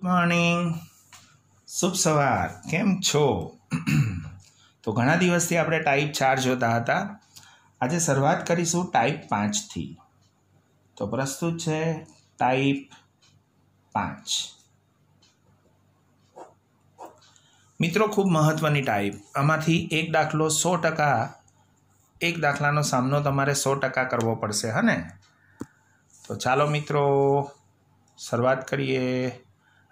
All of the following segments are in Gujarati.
મોર્નિંગ શુભ સવાર કેમ છો તો ઘણા દિવસથી આપણે ટાઈપ ચાર જોતા હતા આજે શરૂઆત કરીશું ટાઈપ પાંચથી તો પ્રસ્તુત છે ટાઈપ પાંચ મિત્રો ખૂબ મહત્ત્વની ટાઈપ આમાંથી એક દાખલો સો ટકા એક દાખલાનો સામનો તમારે સો ટકા કરવો પડશે હને તો ચાલો મિત્રો શરૂઆત કરીએ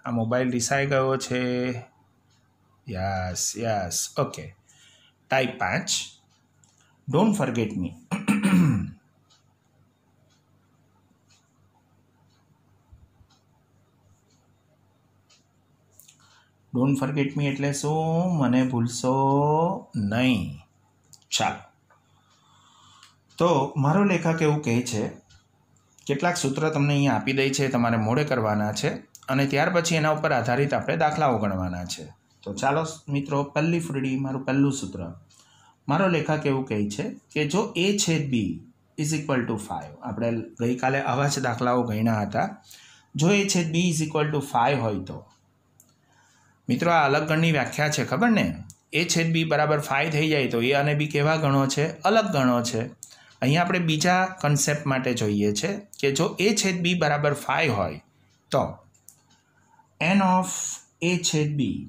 આ મોબાઈલ રિસાઈ ગયો છે યસ યસ ઓકે ટાઈપ પાંચ don't forget me don't forget me એટલે શું મને ભૂલશો નહીં ચાલો તો મારો લેખક એવું કહે છે કેટલાક સૂત્ર તમને અહીંયા આપી દે છે તમારે મોડે કરવાના છે અને ત્યાર પછી એના ઉપર આધારિત આપણે દાખલાઓ ગણવાના છે તો ચાલો મિત્રો પલ્લી ફ્રીડી મારું પહેલું સૂત્ર મારો લેખક એવું કહે છે કે જો એ છેદ B is equal to five આપણે ગઈકાલે આવા જ દાખલાઓ ગણ્યા હતા જો એ છેદ B is equal to five હોય તો મિત્રો આ અલગ ગણની વ્યાખ્યા છે ખબર ને એ છેદ બી બરાબર ફાઇવ થઈ જાય તો એ અને બી કેવા ગણો છે અલગ ગણો છે અહીં આપણે બીજા કન્સેપ્ટ માટે જોઈએ છે કે જો એ છેદ બી બરાબર ફાઇવ હોય તો એન ઓફ એ છેદ B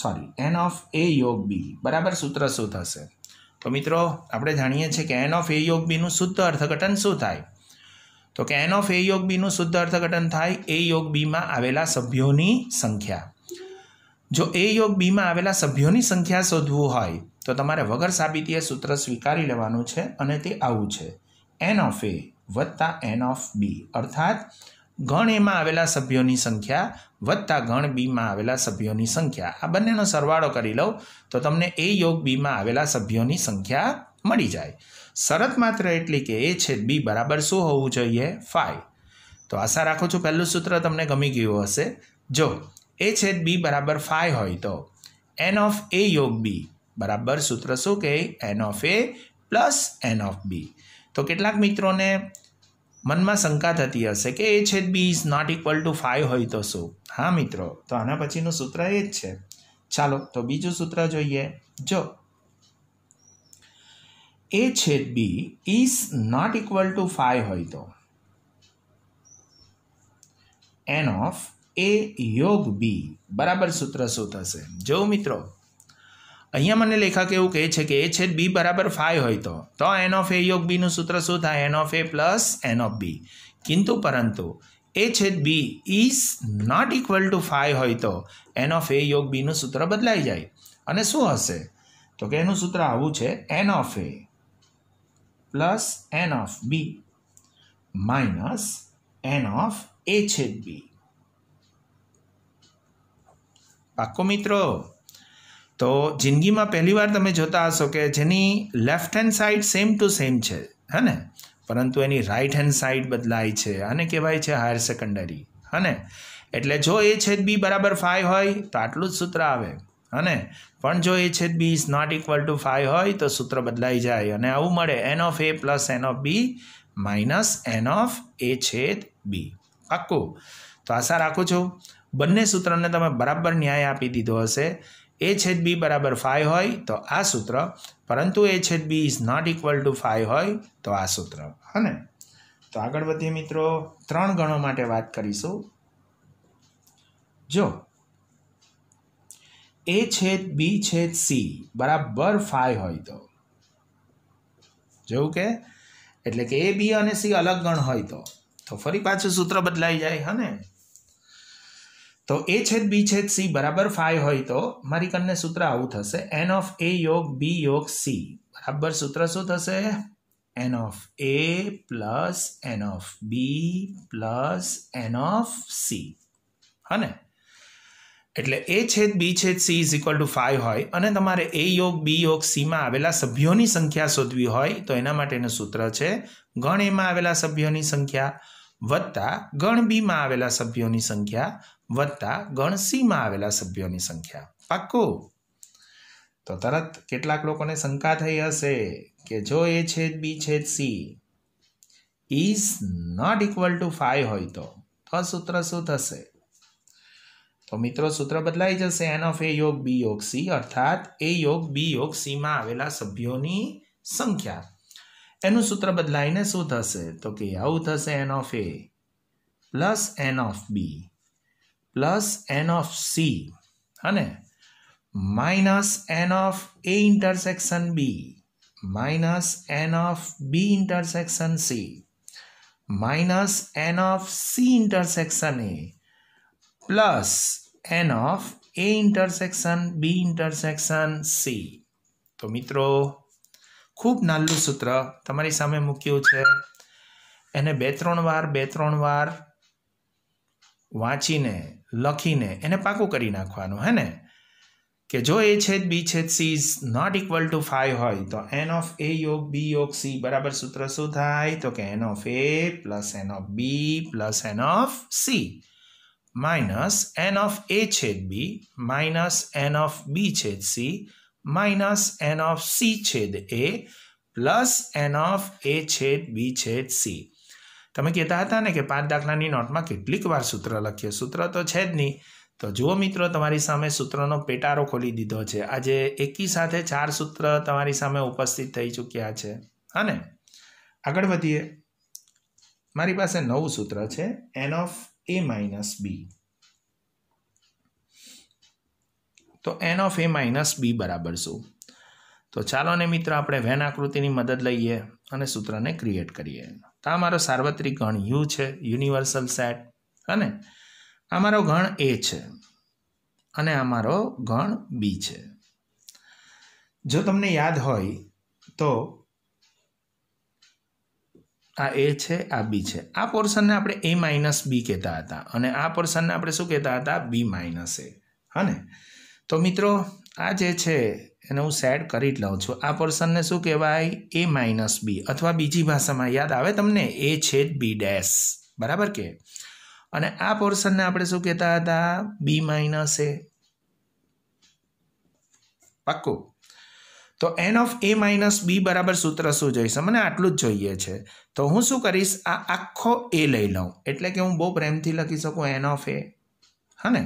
sorry n of A યોગ બી બરાબર સૂત્ર શું થશે તો મિત્રો આપણે જાણીએ છીએ કે એન ઓફ એ યોગ બીનું શુદ્ધ અર્થઘટન શું થાય તો કે એન ઓફ એ યોગ બીનું શુદ્ધ અર્થઘટન થાય એ યોગ બીમાં આવેલા સભ્યોની સંખ્યા જો એ યોગ બીમાં આવેલા સભ્યોની સંખ્યા શોધવું હોય તો તમારે વગર સાબિતીએ સૂત્ર સ્વીકારી લેવાનું છે અને તે આવું છે એન ઓફ એ વત્તા એન ઓફ બી અર્થાત ગણ એમાં આવેલા સભ્યોની સંખ્યા વત્તા ગણ બીમાં આવેલા સભ્યોની સંખ્યા આ બંનેનો સરવાળો કરી લઉં તો તમને એ યોગ બીમાં આવેલા સભ્યોની સંખ્યા મળી જાય શરત માત્ર એટલી કે એ છેદ બી બરાબર શું હોવું જોઈએ ફાઈવ તો આશા રાખું છું પહેલું સૂત્ર તમને ગમી ગયું હશે જો એ છેદ બી બરાબર ફાઈવ હોય તો એન ઓફ એ યોગ બી બરાબર સૂત્ર શું કહે n of A plus n of B તો કેટલાક મિત્રોને મનમાં શંકા થતી હશે કે એ છેદ B is not equal to five હોય તો શું હા મિત્રો તો આના પછીનું સૂત્ર એ જ છે ચાલો તો બીજું સૂત્ર જોઈએ જો એ છેદ B is not equal to five હોય તો એન ઓફ એ યોગ બી બરાબર સૂત્ર શું થશે જો મિત્રો અહીંયા મને લેખક એવું કહે છે કે એ છેદ બી બરાબર ફાઇવ હોય તો તો એન ઓફ એ યોગ બીનું સૂત્ર શું થાય n of A plus n of B કિંતુ પરંતુ એ છેદ B is not equal to five હોય તો એન ઓફ એ યોગ બીનું સૂત્ર બદલાઈ જાય અને શું હશે તો કે એનું સૂત્ર આવું છે n of A plus n of B minus n of A છેદ બી પાક્કો મિત્રો તો જિંદગીમાં પહેલીવાર તમે જોતા હશો કે જેની left hand side same to same છે હે ને પરંતુ એની રાઇટ હેન્ડ સાઈડ બદલાય છે આને કહેવાય છે હાયર સેકન્ડરી હને એટલે જો એ છેદ બી બરાબર ફાઈવ હોય તો આટલું જ સૂત્ર આવે હને પણ જો એ છેદ B is not equal to five હોય તો સૂત્ર બદલાઈ જાય અને આવું મળે n of A plus n of B minus n of A છેદ બી પાક્કું તો આશા રાખું છું બંને સૂત્રને તમે બરાબર ન્યાય આપી દીધો હશે એ છેદ બી બરાબર ફાઇવ હોય તો આ સૂત્ર પરંતુ એ છેદ B is not equal to five હોય તો આ સૂત્ર હને તો આગળ વધીએ મિત્રો ત્રણ ગણો માટે વાત કરીશું જો એ છેદ બી છેદ સી બરાબર ફાઇવ હોય તો જેવું કે એટલે કે એ બી અને સી અલગ ગણ હોય તો તો ફરી પાછું સૂત્ર બદલાઈ જાય હને તો એ છેદ બી છેદ સી બરાબર ફાઈવ હોય તો મારી કન્ને સૂત્ર આવું થશે એન ઓફ એ યોગ બી યોગ સી બરાબર સૂત્ર શું થશે n of A plus n of B plus n of C હને એટલે એ છેદ બી છેદ C is equal to five હોય અને તમારે એ યોગ બી યોગ સીમાં આવેલા સભ્યોની સંખ્યા શોધવી હોય તો એના માટેનું સૂત્ર છે ગણ એમાં આવેલા સભ્યોની સંખ્યા વત્તા ગણ બીમાં આવેલા સભ્યોની સંખ્યા વત્તા ગણ સીમાં આવેલા સભ્યોની સંખ્યા પાક્કું તો તરત કેટલાક લોકોને શંકા થઈ હશે કે જો એ છેદ બી છેદ C is not equal to five હોય તો તો સૂત્ર શું થશે તો મિત્રો સૂત્ર બદલાઈ જશે એન ઓફ એ યોગ બી યોગ સી અર્થાત એ યોગ બી યોગ સીમાં આવેલા સભ્યોની સંખ્યા એનું સૂત્ર બદલાઈને શું થશે તો કે આવું થશે n of A plus n of B plus n of C અને minus n of A intersection B minus n of B intersection C minus n of C intersection A plus n of A intersection B intersection C તો મિત્રો ખૂબ નાલ્લું સૂત્ર તમારી સામે મૂક્યું છે એને બે ત્રણ વાર બે ત્રણ વાર વાંચીને લખીને એને પાકું કરી નાખવાનું હે ને કે જો એ છેદ બી છેદ C is not equal to five હોય તો એન ઓફ એ યોગ બી યોગ સી બરાબર સૂત્ર શું થાય તો કે n of A plus n of B plus n of C minus n of A છેદ B minus n of B છેદ C minus n of C છેદ A plus n of A છેદ બી છેદ સી તમે કહેતા હતા ને કે પાંચ દાખલાની નોટમાં કેટલીક વાર સૂત્ર લખીએ સૂત્ર તો છે જ નહીં તો જુઓ મિત્રો તમારી સામે સૂત્રનો પેટારો ખોલી દીધો છે આજે એકી સાથે ચાર સૂત્ર તમારી સામે ઉપસ્થિત થઈ ચૂક્યા છે અને આગળ વધીએ મારી પાસે નવું સૂત્ર છે n of A minus B તો n of A minus B બરાબર શું તો ચાલો ને મિત્ર આપણે વેન આકૃતિની મદદ લઈએ અને સૂત્રને ક્રિએટ કરીએ તો આ મારો સાર્વત્રિક ગણ યુ છે યુનિવર્સલ સેટ અને આ મારો ગણ એ છે અને આ મારો ગણ બી છે જો તમને યાદ હોય તો આ એ છે આ બી છે આ પોર્શનને આપણે એ માઇનસ બી કહેતા હતા અને આ પોર્શનને આપણે શું કહેતા હતા બી માઇનસ એ હને તો મિત્રો આ જે છે એને હું સેડ કરી જ લઉં છું આ પોર્શનને શું કહેવાય એ માઇનસ બી અથવા બીજી ભાષામાં યાદ આવે તમને એ છેદ બી ડેસ બરાબર કે અને આ પોર્શનને આપણે શું કહેતા હતા બી માઇનસ એ પાક્કું તો n of A minus B બરાબર સૂત્ર શું જોઈશે મને આટલું જ જોઈએ છે તો હું શું કરીશ આ આખો એ લઈ લઉં એટલે કે હું બહુ પ્રેમથી લખી શકું એન ઓફ એ હા ને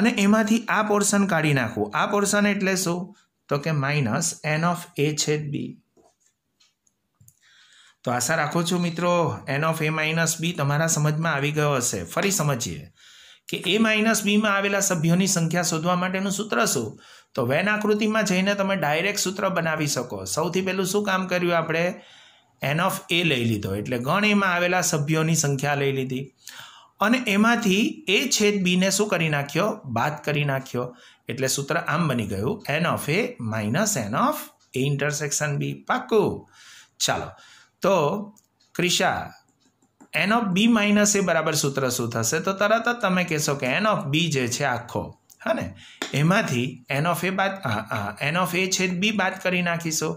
અને એમાંથી આ પોર્શન કાઢી નાખું આ પોર્શન એટલે શું તો કે માઇનસ એન ઓફ એ છેદ બી તો આશા રાખું છું મિત્રો n of A minus B તમારા સમજમાં આવી ગયો હશે ફરી સમજીએ કે એ માઇનસ બીમાં આવેલા સભ્યોની સંખ્યા શોધવા માટેનું સૂત્ર શું તો વેન આકૃતિમાં જઈને તમે ડાયરેક્ટ સૂત્ર બનાવી શકો સૌથી પહેલું શું કામ કર્યું આપણે એન ઓફ એ લઈ લીધો એટલે ગણ એમાં આવેલા સભ્યોની સંખ્યા લઈ લીધી અને એમાંથી એ છેદ બીને શું કરી નાખ્યો બાદ કરી નાખ્યો એટલે સૂત્ર આમ બની ગયું n of A minus n of A intersection B પાક્કું ચાલો તો Krisha n of B minus A બરાબર સૂત્ર શું થશે તો તરત જ તમે કહેશો કે એન ઓફ બી જે છે આખો હા ને એમાંથી એન ઓફ એ બાદ એન ઓફ એ છેદ બી બાદ કરી નાખીશો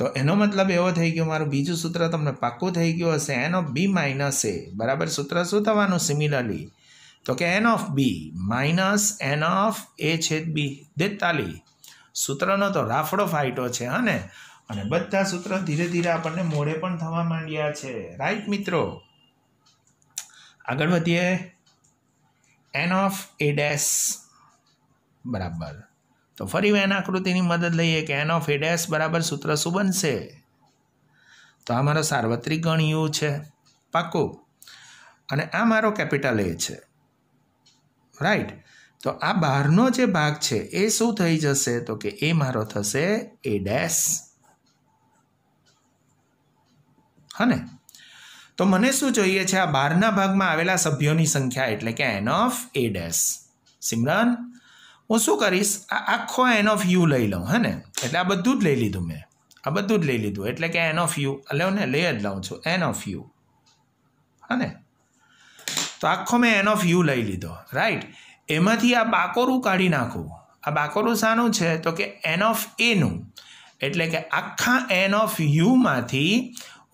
તો એનો મતલબ એવો થઈ ગયો મારું બીજું સૂત્ર તમને પાક્કું થઈ ગયું હશે n of B minus A બરાબર સૂત્ર શું થવાનું સિમિલરલી તો કે n of B minus n of A છેદ બી દેતાલી સૂત્રનો તો રાફડો ફાઇટો છે હા અને બધા સૂત્ર ધીરે ધીરે આપણને મોડે પણ થવા માંડ્યા છે રાઈટ મિત્રો આગળ વધીએ એન ઓફ એ ડેસ બરાબર તો ફરી વેન આકૃતિની મદદ લઈએ કે એન ઓફ એ ડેસ બરાબર સૂત્ર શું બનશે તો આ મારો સાર્વત્રિક ગણ યુ છે પાકું અને આ મારો કેપિટલ એ છે રાઈટ તો આ બહારનો જે ભાગ છે એ શું થઈ જશે તો કે એ મારો થશે એ ડેશ હને તો મને શું જોઈએ છે આ બહારના ભાગમાં આવેલા સભ્યોની સંખ્યા એટલે કે n of A dash Simran હું શું કરીશ આ આખો એન ઓફ યુ લઈ લઉં હે ને એટલે આ બધું જ લઈ લીધું મેં આ બધું જ લઈ લીધું એટલે કે એન ઓફ યુ લો ને લઈ જ લઉં છું એન ઓફ યુ હે ને તો આખો મેં એન ઓફ યુ લઈ લીધો રાઈટ એમાંથી આ બાકોરું કાઢી નાખું આ બાકોરું શાનું છે તો કે એન ઓફ એનું એટલે કે આખા એન ઓફ યુમાંથી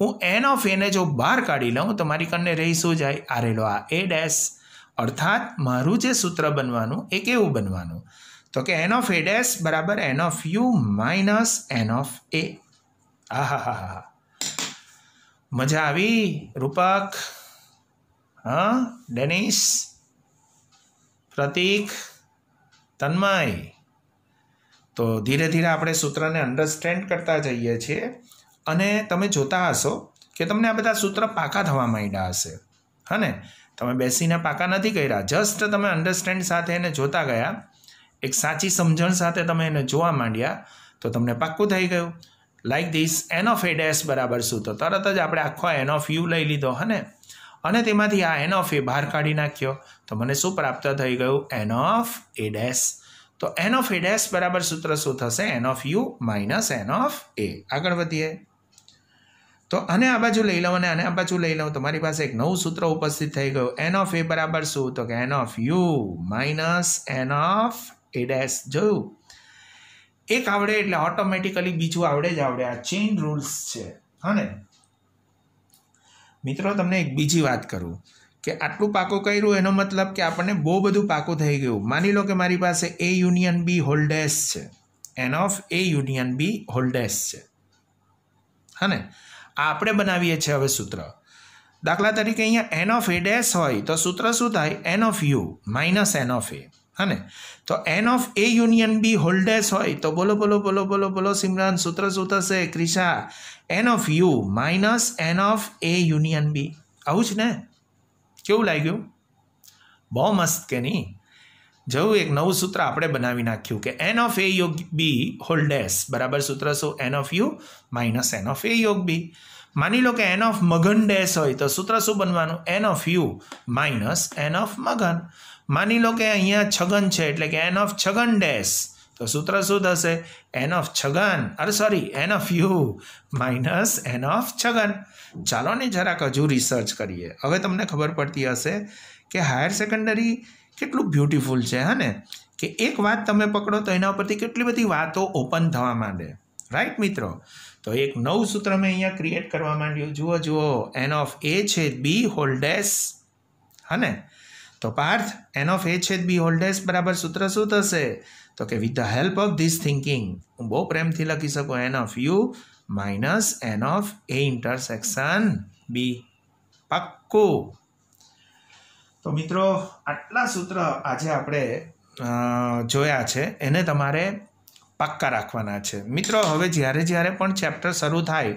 હું એન ઓફ એને જો બહાર કાઢી લઉં તો મારી કન્ને રહી શું જાય આરેલો આ એ ડેસ અર્થાત મારું જે સૂત્ર બનવાનું એ કેવું બનવાનું તો કે એન ઓફ એ ડેસ બરાબર n of U minus n of A હા હા હા હા મજા આવી રૂપક હા ડેનિસ પ્રતિક તન્માય તો ધીરે ધીરે આપણે સૂત્રને અન્ડરસ્ટેન્ડ કરતા જઈએ છીએ અને તમે જોતા હશો કે તમને આ બધા સૂત્ર પાકા થવા માંડ્યા હશે હને તમે બેસીને પાકા નથી કર્યા જસ્ટ તમે અન્ડરસ્ટેન્ડ સાથે એને જોતા ગયા એક સાચી સમજણ સાથે તમે એને જોવા માંડ્યા તો તમને પાક્કું થઈ ગયું like this n of A dash બરાબર શું તો તરત જ આપણે આખો એન ઓફ યુ લઈ લીધો હને અને તેમાંથી આ એન ઓફ એ બહાર કાઢી નાખ્યો તો મને શું પ્રાપ્ત થઈ ગયું એન ઓફ એ ડેસ તો એન ઓફ એ ડેશ બરાબર સૂત્ર શું થશે n of U minus n of A આગળ વધીએ તો આને આ બાજુ લઈ લઉં અને આને આ બાજુ લઈ લઉં તમારી પાસે એક નવું સૂત્ર ઉપસ્થિત થઈ ગયું એન ઓફ એ બરાબર શું તો કે n of U minus n of A dash જોયું એક આવડે એટલે ઓટોમેટિકલી બીજું આવડે જ આવડે આ ચેઇન રૂલ્સ છે હા ને મિત્રો તમને એક બીજી વાત કરું કે આટલું પાકું કર્યું એનો મતલબ કે આપણને બહુ બધું પાકું થઈ ગયું માની લો કે મારી પાસે એ યુનિયન બી હોલ્ડેસ છે n of A union B whole dash છે હા ને આ આપણે બનાવીએ છીએ હવે સૂત્ર દાખલા તરીકે અહીંયા એન ઓફ એ ડેસ હોય તો સૂત્ર શું થાય n of U minus n of A હને તો n of A union B whole dash હોય તો બોલો બોલો બોલો બોલો બોલો સિમરાન સૂત્ર શું થશે Krisha n of U minus n of A union B આવું જ ને કેવું લાગ્યું બહુ મસ્ત કે નહીં જવું એક નવું સૂત્ર આપણે બનાવી નાખ્યું કે એન ઓફ એ યોગ બી હોલ્ડ બરાબર સૂત્ર શું n of U minus n of A યોગ બી માની લો કે એન ઓફ મગન ડેસ હોય તો સૂત્ર શું બનવાનું n of U minus n of Magan માની લો કે અહીંયા છગન છે એટલે કે એન ઓફ છગન ડેસ તો સૂત્ર શું થશે એન ઓફ છગન અરે sorry n of U minus n of Chhagan ચાલો ને જરાક હજુ રિસર્ચ કરીએ હવે તમને ખબર પડતી હશે કે હાયર સેકન્ડરી કેટલું બ્યુટિફુલ છે હા ને કે એક વાત તમે પકડો તો એના ઉપરથી કેટલી બધી વાતો ઓપન થવા માંડે રાઈટ મિત્રો તો એક નવું સૂત્ર મેં અહીંયા ક્રિએટ કરવા માંડ્યું જુઓ જુઓ એન ઓફ એ છે બી હોલ્ડેસ હા ને તો પાર્થ એન ઓફ એ છેદ બી હોલ્ડેસ બરાબર સૂત્ર શું થશે તો કે with the help of this thinking હું બહુ પ્રેમથી લખી શકું n of U minus n of A intersection B પાક્કું તો મિત્રો આટલા સૂત્ર આજે આપણે જોયા છે એને તમારે પાક્કા રાખવાના છે મિત્રો હવે જ્યારે જ્યારે પણ ચેપ્ટર શરૂ થાય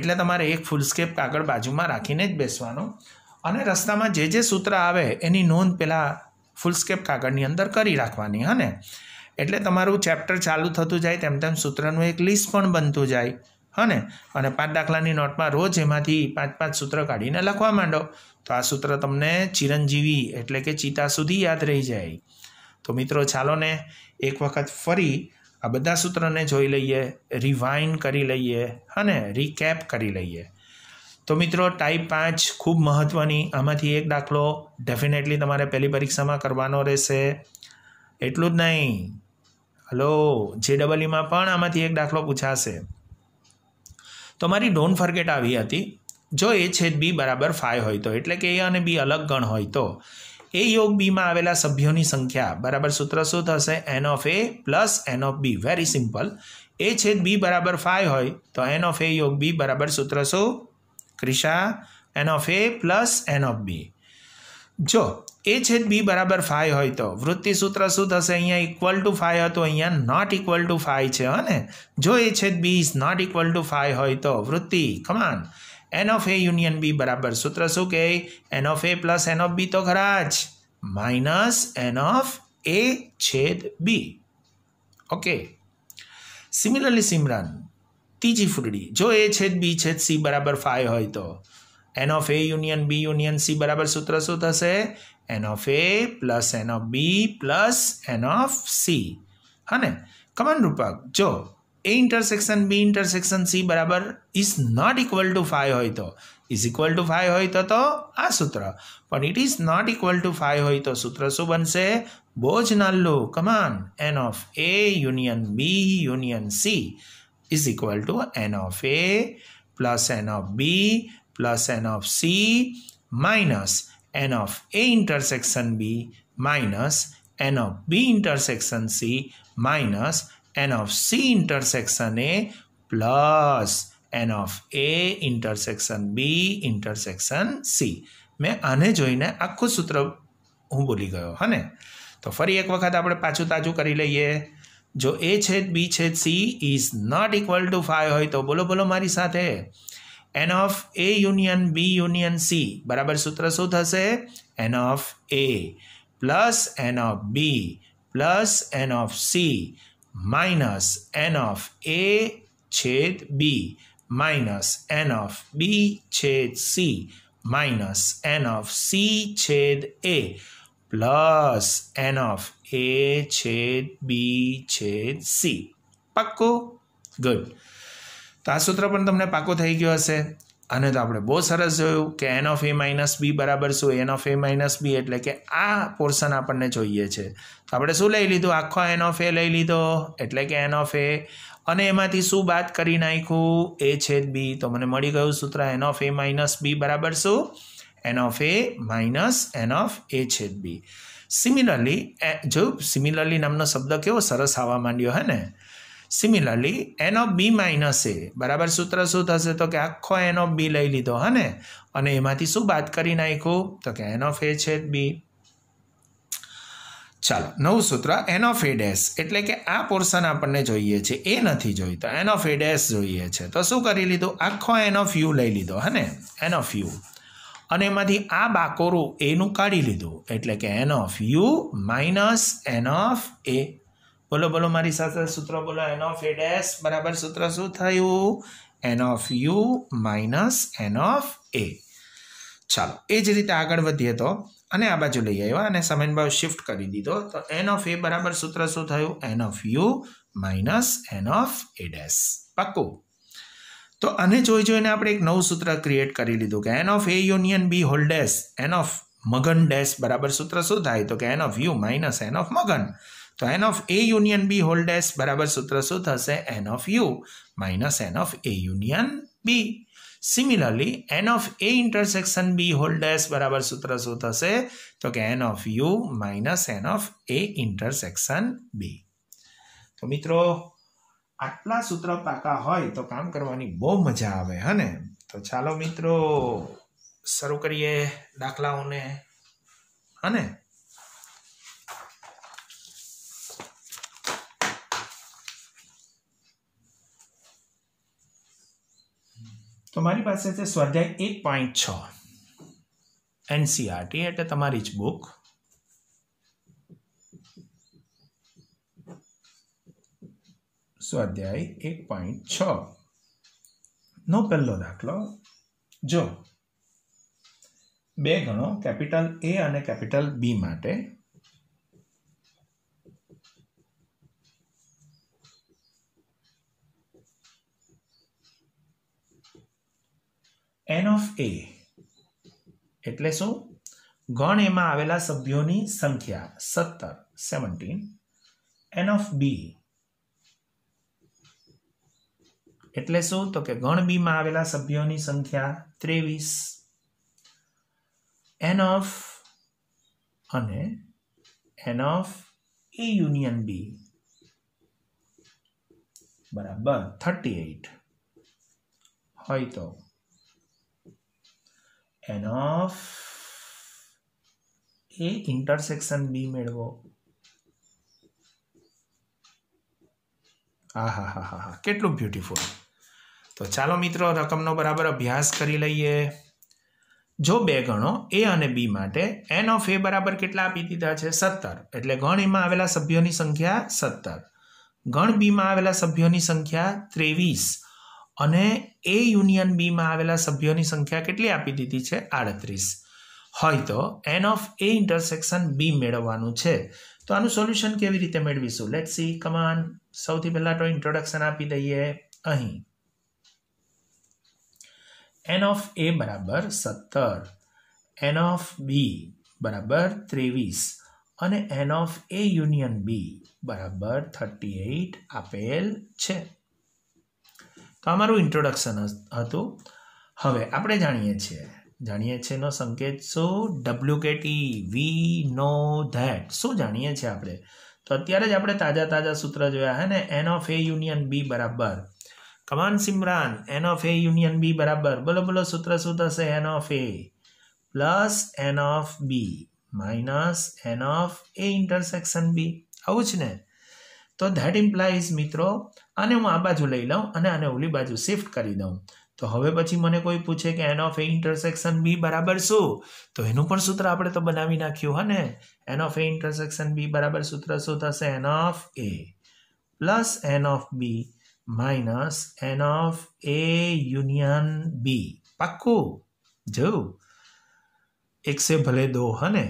એટલે તમારે એક ફૂલસ્કેપ કાગળ બાજુમાં રાખીને જ બેસવાનું અને રસ્તામાં જે જે સૂત્ર આવે એની નોંધ પહેલાં ફૂલસ્કેપ કાગળની અંદર કરી રાખવાની હને એટલે તમારું ચેપ્ટર ચાલુ થતું જાય તેમ તેમ સૂત્રનું એક લિસ્ટ પણ બનતું જાય હને અને પાંચ દાખલાની નોટમાં રોજ એમાંથી પાંચ પાંચ સૂત્ર કાઢીને લખવા માંડો તો આ સૂત્ર તમને ચિરંજીવી એટલે કે ચિતા સુધી યાદ રહી જાય તો મિત્રો ચાલો ને એક વખત ફરી આ બધા સૂત્રને જોઈ લઈએ રિવાઇન કરી લઈએ હને રિકેપ કરી લઈએ તો મિત્રો ટાઈપ પાંચ ખૂબ મહત્ત્વની આમાંથી એક દાખલો ડેફિનેટલી તમારે પહેલી પરીક્ષામાં કરવાનો રહેશે એટલું જ નહીં હલો જે ડબલઈમાં પણ આમાંથી એક દાખલો પૂછાશે તો મારી ડોન્ટ ફર્ગેટ આવી હતી જો એ છેદ બી બરાબર ફાય હોય તો એટલે કે એ અને બી અલગ ગણ હોય તો એ યોગ બીમાં આવેલા સભ્યોની સંખ્યા બરાબર સૂત્ર શું થશે n of A plus n of B very simple A છેદ બી બરાબર ફાય હોય તો એન ઓફ એ યોગ બી બરાબર સૂત્ર શું Krisha n of A plus n of B જો એ છેદ બી બરાબર ફાઈવ હોય તો વૃત્તિ સૂત્ર શું થશે અહીંયા ઇક્વલ ટુ ફાઈવ હતું અહીંયા નોટ ઇક્વલ ટુ ફાઈવ છે હને જો એ છેદ B is not equal to five હોય તો વૃત્તિ come on n of A union B બરાબર સૂત્ર શું કહે n of A plus n of B તો ખરા જ માઇનસ એન ઓફ એ છેદ બી ઓકે સિમિલરલી સિમરન ત્રીજી ફૂટડી જો એ છેદ બી છેદ સી બરાબર ફાય હોય તો n of A union B union C બરાબર સૂત્ર શું થશે n of A plus n of B plus n of C હને ને કમન રૂપક જો A intersection B intersection C બરાબર is not equal to phi હોય તો ઇઝ ઇક્વલ ટુ ફાય હોય તો તો આ સૂત્ર પણ it is not equal to phi હોય તો સૂત્ર શું બનશે બહુ જ નાલ્લું come on n of A union B union C is equal to n of a plus n of b plus n of c minus n of a intersection b minus n of b intersection c minus n of c intersection a plus n of a intersection b intersection c મેં આને જોઈને આખું સૂત્ર હું બોલી ગયો હને તો ફરી એક વખત આપણે પાછું તાજું કરી લઈએ जो ए छेद बी छेद C is not equal to five हो तो बोलो बोलो मरी n of A union B union C बराबर सूत्र शू थे n of A plus n of B plus n of C minus n of A छेद B minus n of B छेद C minus n of C छेद A plus n of A છેદ બી છેદ સી પાક્કો ગુડ તો આ સૂત્ર પણ તમને પાક્કું થઈ ગયો હશે અને તો આપણે બહુ સરસ જોયું કે n of A minus B બરાબર શું n of A minus B એટલે કે આ પોર્શન આપણને જોઈએ છે તો આપણે શું લઈ લીધું આખો એન ઓફ એ લઈ લીધો એટલે કે એન ઓફ એ અને એમાંથી શું બાદ કરી નાખ્યું એ છેદ બી તો મને મળી ગયું સૂત્ર n of A minus B બરાબર શું n of a minus n of a છેદ b સિમિલરલી જો સિમિલરલી નામનો શબ્દ કેવો સરસ આવવા માંડ્યો હે ને similarly n of B minus A બરાબર સૂત્ર શું થશે તો કે આખો એન ઓફ બી લઈ લીધો હે ને અને એમાંથી શું બાદ કરી નાખ્યું તો કે એન ઓફ એ છેદ બી ચાલો નવું સૂત્ર એન ઓફ એ ડેશ એટલે કે આ પોર્શન આપણને જોઈએ છે એ નથી જોઈતો એન ઓફ એ ડેશ જોઈએ છે તો શું કરી લીધું આખો એન ઓફ યુ લઈ લીધો હે ને એન ઓફ યુ અને એમાંથી આ બાકોરું એનું કાઢી લીધું એટલે કે n of U minus n of A બોલો બોલો મારી સાથે સૂત્ર બોલો એન ઓફ એ ડેશ બરાબર સૂત્ર શું થયું n of U minus n of A ચાલો એ જ રીતે આગળ વધીએ તો અને આ બાજુ લઈ આવ્યા અને સમયભાવ શિફ્ટ કરી દીધો તો એન ઓફ એ બરાબર સૂત્ર શું થયું n of U minus n of A dash પાક્કું તો આને જોઈ જોઈને આપણે એક નવું સૂત્ર ક્રિએટ કરી લીધું કે n of A union B whole dash n of મગન ડેશ બરાબર સૂત્ર શું થાય તો કે n of U minus n of મગન તો n of A union B whole dash બરાબર સૂત્ર શું થશે n of U minus n of A union B similarly n of A intersection B whole dash બરાબર સૂત્ર શું થશે તો કે n of U minus n of A intersection B તો મિત્રો આટલા સૂત્ર પાકા હોય તો કામ કરવાની બહુ મજા આવે હા ને તો ચાલો મિત્રો શરૂ કરીએ દાખલાઓને હા ને તો મારી પાસે છે સ્વાધ્યાય એક પોઈન્ટ છ એનસીઆરટી e એટલે તમારી જ બુક સ્વાધ્યાય એક પોઈન્ટ છ નો પહેલો દાખલો જો બે ગણો કેપિટલ એ અને કેપિટલ બી માટે એન ઓફ એ એટલે શું ગણ એમાં આવેલા સભ્યોની સંખ્યા સત્તર સેવન્ટીન એન ઓફ બી એટલે શું તો કે ગણ બીમાં આવેલા સભ્યોની સંખ્યા ત્રેવીસ એન ઓફ અને n of A union B બરાબર થર્ટી એઇટ હોય તો n of A intersection B મેળવો હા હા હા હા હા કેટલું બ્યુટિફુલ તો ચાલો મિત્રો રકમનો બરાબર અભ્યાસ કરી લઈએ જો બે ગણો એ અને બી માટે એન ઓફ એ બરાબર કેટલા આપી દીધા છે સત્તર એટલે ગણ એમાં આવેલા સભ્યોની સંખ્યા સત્તર ગણ બીમાં આવેલા સભ્યોની સંખ્યા ત્રેવીસ અને એ યુનિયન બીમાં આવેલા સભ્યોની સંખ્યા કેટલી આપી દીધી છે આડત્રીસ હોય તો n of A intersection B મેળવવાનું છે તો આનું સોલ્યુશન કેવી રીતે મેળવીશું લેટ સી કમાન સૌથી પહેલાં તો ઇન્ટ્રોડક્શન આપી દઈએ અહીં એન ઓફ એ બરાબર સત્તર એન ઓફ બી બરાબર ત્રેવીસ અને n of A union B બરાબર થર્ટી એઇટ આપેલ છે તો અમારું ઇન્ટ્રોડક્શન હતું હવે આપણે જાણીએ છીએ જાણીએ છીએ છીએનો સંકેત શું W KT we know that શું જાણીએ છીએ આપણે તો અત્યારે જ આપણે તાજા તાજા સૂત્ર જોયા હે ને n of A union B બરાબર કમાન સિમરાન n of A union B બરાબર બોલો બોલો સૂત્ર શું થશે n of A plus n of B minus n of A intersection B આવું જ ને તો ધેટ ઇમ્પ્લાઇઝ મિત્રો અને હું આ બાજુ લઈ લઉં અને આને ઓલી બાજુ શિફ્ટ કરી દઉં તો હવે પછી મને કોઈ પૂછે કે n of A intersection B બરાબર શું તો એનું પણ સૂત્ર આપણે તો બનાવી નાખ્યું હને n of A intersection B બરાબર સૂત્ર શું થશે n of A plus n of B minus n of A union B પાક્કું જોયું એક સે ભલે દો હને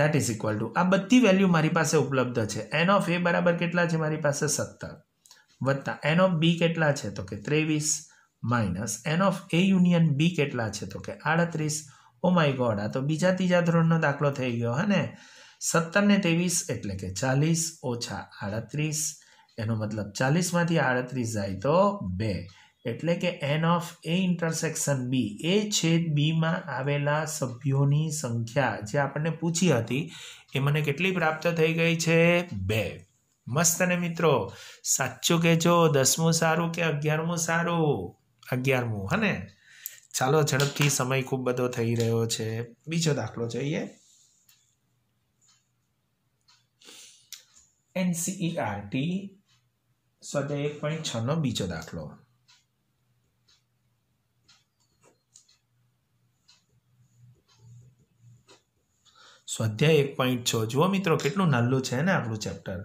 દેટ ઇઝ ઇક્વલ ટુ આ બધી વેલ્યુ મારી પાસે ઉપલબ્ધ છે એન ઓફ એ બરાબર કેટલા છે મારી પાસે સત્તર વત્તા એન ઓફ બી કેટલા છે તો કે ત્રેવીસ minus n of A union B કેટલા છે તો કે આડત્રીસ ઓ માય ગોડ આ તો બીજા ત્રીજા ધોરણનો દાખલો થઈ ગયો હે ને સત્તર ને ત્રેવીસ એટલે કે ચાલીસ ઓછા આડત્રીસ એનો મતલબ ચાલીસમાંથી આડત્રીસ જાય તો બે એટલે કે n of A intersection B A છેદ બીમાં આવેલા સભ્યોની સંખ્યા જે આપણને પૂછી હતી એ મને કેટલી પ્રાપ્ત થઈ ગઈ છે બે મસ્ત ને મિત્રો સાચું કહેજો દસમું સારું કે અગિયારમું સારું અગિયારમું હને ચાલો ઝડપથી સમય ખૂબ બધો થઈ રહ્યો છે બીજો દાખલો જોઈએ એનસીઈઆરટી સ્વાધ્યાય એક પોઈન્ટ છનો બીજો દાખલો સ્વાધ્યાય એક પોઈન્ટ છ જુઓ મિત્રો કેટલું નાલ્લું છે ને આપણું ચેપ્ટર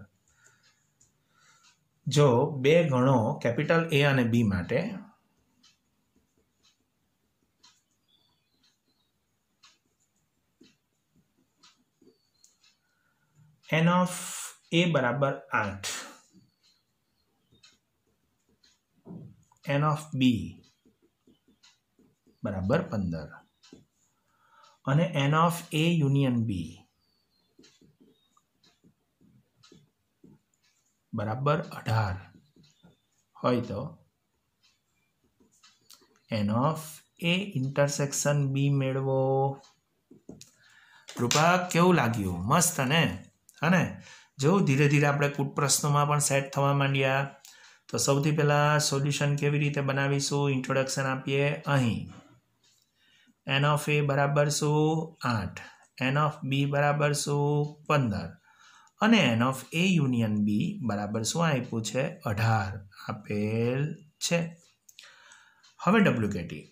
જો બે ગણો કેપિટલ એ અને બી માટે એન ઓફ એ બરાબર આઠ એન ઓફ બી બરાબર પંદર અને n of A union B બરાબર અઢાર હોય તો n of A intersection B મેળવો કૃપા કેવું લાગ્યું મસ્ત ને હને જો ધીરે ધીરે આપણે કૂટ પ્રશ્નોમાં પણ સેટ થવા માંડ્યા તો સૌથી પહેલાં સોલ્યુશન કેવી રીતે બનાવીશું ઇન્ટ્રોડક્શન આપીએ અહીં એન ઓફ એ બરાબર શું આઠ એન ઓફ બી બરાબર શું પંદર અને n of A union B બરાબર શું આપ્યું છે અઢાર આપેલ છે હવે ડબ્લ્યુકેટી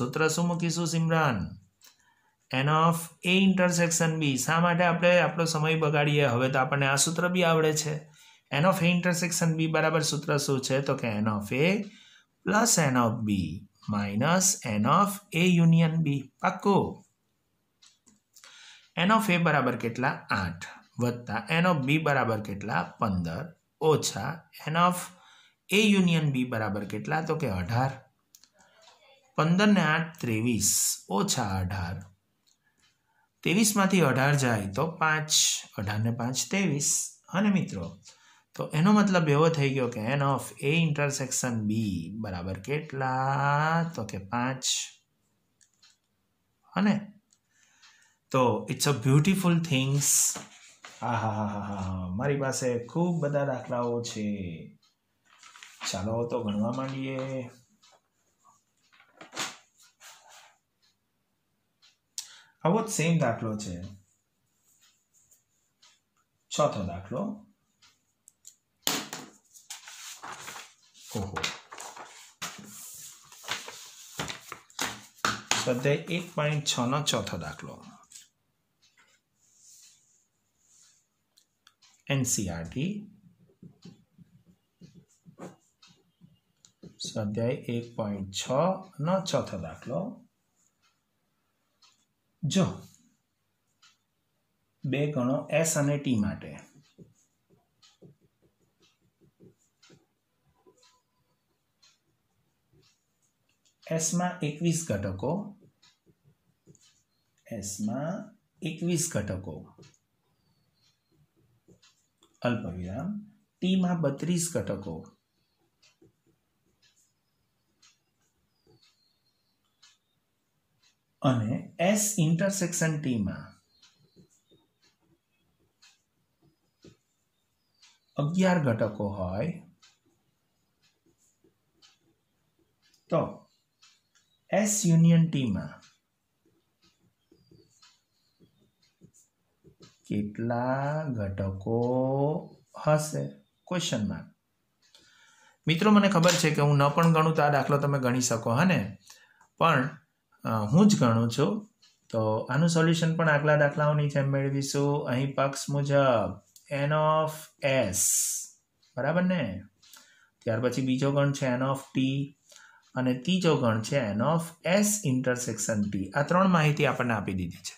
સૂત્ર શું મૂકીશું સિમરાન n of A intersection B શા માટે આપણે આપણો સમય બગાડીએ હવે તો આપણને આ સૂત્ર બી આવડે છે n of A intersection B બરાબર સૂત્ર શું છે તો કે n of A plus n of B minus n of A union B પાક્કું એન ઓફ એ બરાબર કેટલા આઠ વત્તા એન ઓફ બી બરાબર કેટલા પંદર ઓછા n of A union B બરાબર કેટલા તો કે અઢાર પંદર ને આઠ ત્રેવીસ ઓછા અઢાર ત્રેવીસમાંથી અઢાર જાય તો પાંચ અઢાર ને પાંચ ત્રેવીસ અને મિત્રો તો એનો મતલબ એવો થઈ ગયો કે n of A intersection B બરાબર કેટલા તો કે પાંચ હને તો ઇટ્સ અ બ્યુટિફુલ થિંગ્સ હા હા હા હા હા હા મારી પાસે ખૂબ બધા દાખલાઓ છે ચાલો તો ગણવા માંડીએ આવો જ સેમ દાખલો છે ચોથો દાખલો ઓહો e સ્વાધ્યાય એક પોઈન્ટ છ છનો ચોથો દાખલો એનસીઆરટી સ્વાધ્યાય એક પોઈન્ટ છ નો ચોથો દાખલો જો બે ગણો એસ અને ટી માટે એસમાં એકવીસ ઘટકો એસમાં એકવીસ ઘટકો અલ્પવિરામ ટીમાં બત્રીસ ઘટકો અને એસ ઇન્ટરસેક્શન ટીમાં અગિયાર ઘટકો હોય તો એસ યુનિયન ટીમાં કેટલા ઘટકો હશે ક્વેશ્ચન માર્ક મિત્રો મને ખબર છે કે હું ન પણ ગણું તો આ દાખલો તમે ગણી શકો હા ને પણ હું જ ગણું છું તો આનું સોલ્યુશન પણ આગલા દાખલાઓની જેમ મેળવીશું અહીં પક્ષ મુજબ એન ઓફ એસ બરાબર ને ત્યાર પછી બીજો ગણ છે એન ઓફ ટી અને ત્રીજો ગણ છે n of S intersection T આ ત્રણ માહિતી આપણને આપી દીધી છે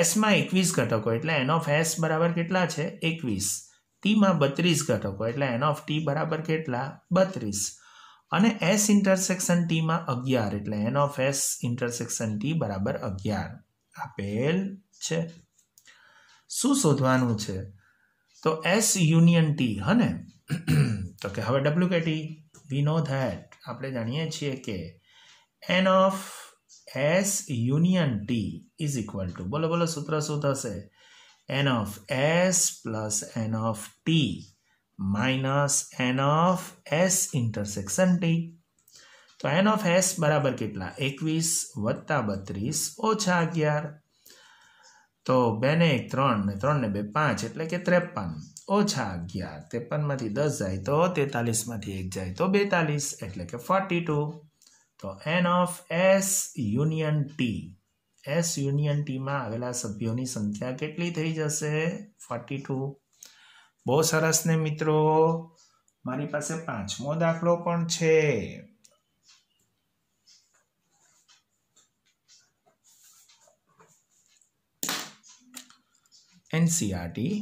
એસમાં એકવીસ ઘટકો એટલે એન ઓફ એસ બરાબર કેટલા છે એકવીસ ટીમાં બત્રીસ ઘટકો એટલે એન ઓફ ટી બરાબર કેટલા બત્રીસ અને એસ ઇન્ટરસેક્શન ટીમાં અગિયાર એટલે n of S intersection T બરાબર અગિયાર આપેલ છે શું શોધવાનું છે તો એસ યુનિયન ટી હને તો કે હવે ડબલ્યુ કે ટી વી નો ધેટ આપણે જાણીએ છીએ કે n of S union T is equal to બોલો બોલો સૂત્ર શું થશે n of S plus n of T minus n of S intersection T તો એન ઓફ એસ બરાબર કેટલા એકવીસ વત્તા બત્રીસ ઓછા અગિયાર તો બે ને એક ત્રણ ને ત્રણ ને બે પાંચ એટલે કે ત્રેપન ઓછા અગિયાર ત્રેપનમાંથી દસ જાય તો તેતાલીસમાંથી એક જાય તો બેતાલીસ એટલે કે ફોર્ટી ટુ તો n of S union T S union ટીમાં આવેલા સભ્યોની સંખ્યા કેટલી થઈ જશે ફોર્ટી ટુ બહુ સરસ ને મિત્રો મારી પાસે પાંચમો દાખલો પણ છે એનસીઆરટી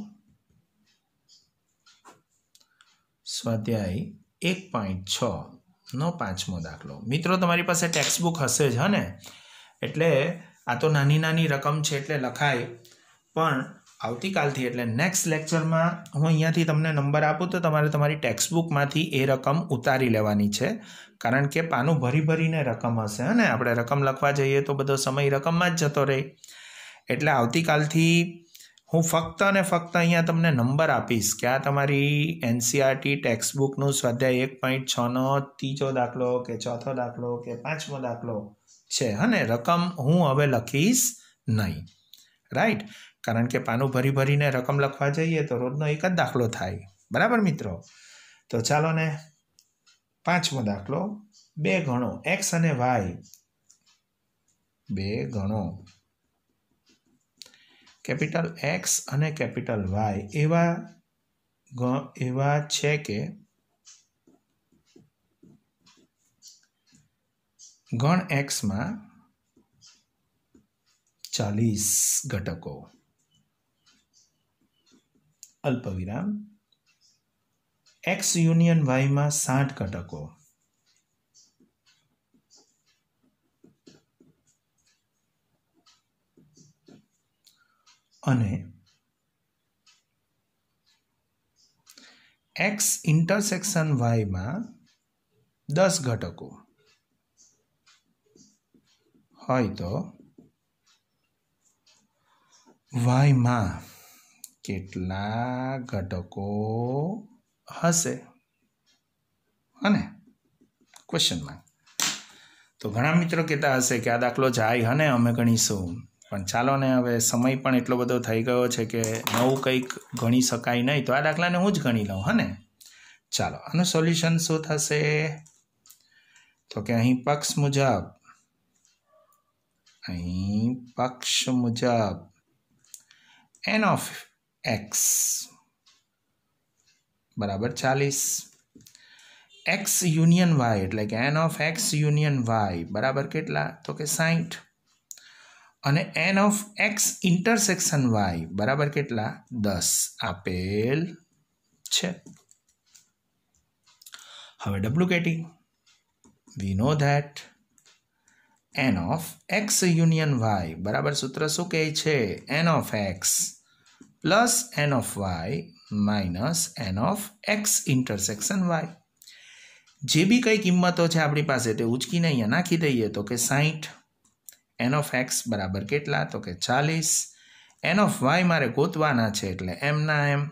સ્વાધ્યાય એક પોઈન્ટ છ નો પાંચમો દાખલો મિત્રો તમારી પાસે ટેક્સ્ટબુક હશે જ હને એટલે આ તો નાની નાની રકમ છે એટલે લખાય પણ આવતીકાલથી એટલે નેક્સ્ટ લેક્ચરમાં હું અહીંયાથી તમને નંબર આપું તો તમારે તમારી ટેક્સ્ટબુકમાંથી એ રકમ ઉતારી લેવાની છે કારણ કે પાનું ભરી ભરીને રકમ હશે અને આપણે રકમ લખવા જઈએ તો બધો સમય રકમમાં જ જતો રહે એટલે આવતીકાલથી હું ફક્ત અને ફક્ત અહીંયા તમને નંબર આપીશ કે આ તમારી એનસીઆરટી e ટેક્સ્ટબુકનું સ્વાધ્યાય એક પોઈન્ટ છનો ત્રીજો દાખલો કે ચોથો દાખલો કે પાંચમો દાખલો છે હને રકમ હું હવે લખીશ નહીં રાઈટ કારણ કે પાનું ભરી ભરીને રકમ લખવા જઈએ તો રોજનો એક જ દાખલો થાય બરાબર મિત્રો તો ચાલો ને પાંચમો દાખલો બે ગણો એક્સ અને વાય બે ગણો કેપિટલ એક્સ અને કેપિટલ વાય એવા એવા છે કે ગણ એક્સમાં ચાલીસ ઘટકો અલ્પવિરામ એક્સ યુનિયન વાયમાં સાઠ ઘટકો અને એક્સ ઇન્ટરસેક્શન વાયમાં દસ ઘટકો હોય તો વાયમાં કેટલા ઘટકો હશે અને ક્વેશ્ચનમાં તો ઘણા મિત્રો કહેતા હશે કે આ દાખલો જાય અને અમે ગણીશું પણ ચાલો ને હવે સમય પણ એટલો બધો થઈ ગયો છે કે નવું કંઈક ગણી શકાય નહીં તો આ દાખલાને હું જ ગણી લઉં હને ચાલો આનું સોલ્યુશન શું થશે તો કે અહીં પક્ષ મુજબ અહીં પક્ષ મુજબ એન ઓફ એક્સ બરાબર ચાલીસ એક્સ યુનિયન વાય એટલે કે n of X union Y બરાબર કેટલા તો કે સાહીઠ અને n of X intersection Y બરાબર કેટલા દસ આપેલ છે હવે W KT we know that n of X union Y બરાબર સૂત્ર શું કહે છે n of X plus n of Y minus n of X intersection Y જે બી કંઈ કિંમતો છે આપણી પાસે તે ઉચકીને અહીંયા નાખી દઈએ તો કે સાહીઠ એન ઓફ એક્સ બરાબર કેટલા તો કે ચાલીસ એન ઓફ વાય મારે ગોતવાના છે એટલે એમના એમ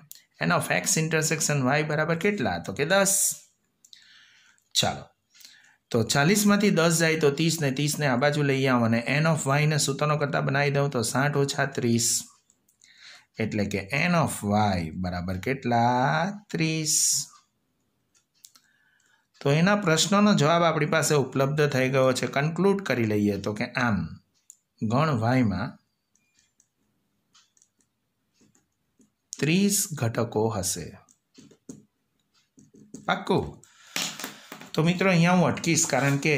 n of X intersection Y બરાબર કેટલા તો કે દસ ચાલો તો ચાલીસમાંથી દસ જાય તો ત્રીસ ને ત્રીસને આ બાજુ લઈ આવો અને એન ઓફ વાયને સૂતનો કરતાં બનાવી દઉં તો સાઠ ઓછા ત્રીસ એટલે કે એન ઓફ વાય બરાબર કેટલા ત્રીસ તો એના પ્રશ્નોનો જવાબ આપણી પાસે ઉપલબ્ધ થઈ ગયો છે કન્ક્લુડ કરી લઈએ તો કે આમ ગણ વાયમાં ત્રીસ ઘટકો હશે પાક્કું તો મિત્રો અહીંયા હું અટકીશ કારણ કે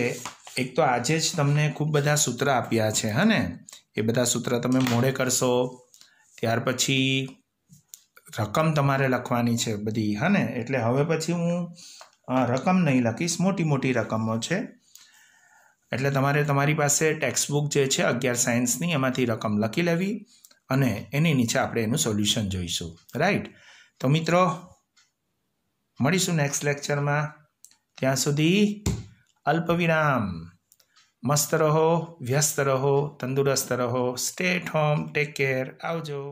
એક તો આજે જ તમને ખૂબ બધા સૂત્ર આપ્યા છે હા એ બધા સૂત્ર તમે મોડે કરશો ત્યાર પછી રકમ તમારે લખવાની છે બધી હને એટલે હવે પછી હું રકમ નહીં લખીશ મોટી મોટી રકમો છે એટલે તમારે તમારી પાસે ટેક્સ્ટબુક જે છે અગિયાર સાયન્સની એમાંથી રકમ લખી લેવી અને એની નીચે આપણે એનું સોલ્યુશન જોઈશું રાઈટ તો મિત્રો મળીશું નેક્સ્ટ લેક્ચરમાં ત્યાં સુધી અલ્પવિરામ મસ્ત રહો વ્યસ્ત રહો તંદુરસ્ત રહો સ્ટેટ હોમ ટેક કેર આવજો